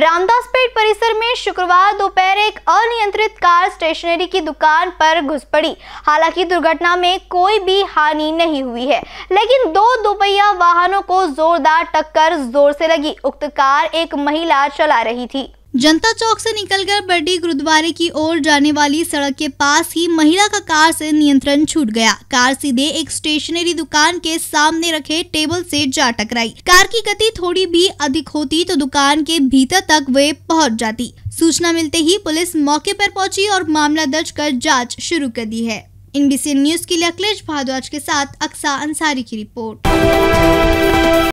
रामदासपेट परिसर में शुक्रवार दोपहर एक अनियंत्रित कार स्टेशनरी की दुकान पर घुस पड़ी हालांकि दुर्घटना में कोई भी हानि नहीं हुई है लेकिन दो दोपहिया वाहनों को जोरदार टक्कर जोर से लगी उक्त कार एक महिला चला रही थी जनता चौक से निकलकर बड्डी गुरुद्वारे की ओर जाने वाली सड़क के पास ही महिला का कार से नियंत्रण छूट गया कार सीधे एक स्टेशनरी दुकान के सामने रखे टेबल से जा टकराई कार की गति थोड़ी भी अधिक होती तो दुकान के भीतर तक वे पहुंच जाती सूचना मिलते ही पुलिस मौके पर पहुंची और मामला दर्ज कर जाँच शुरू कर दी है इनबीसी न्यूज के लिए अखिलेश भारद्वाज के साथ अक्सा अंसारी की रिपोर्ट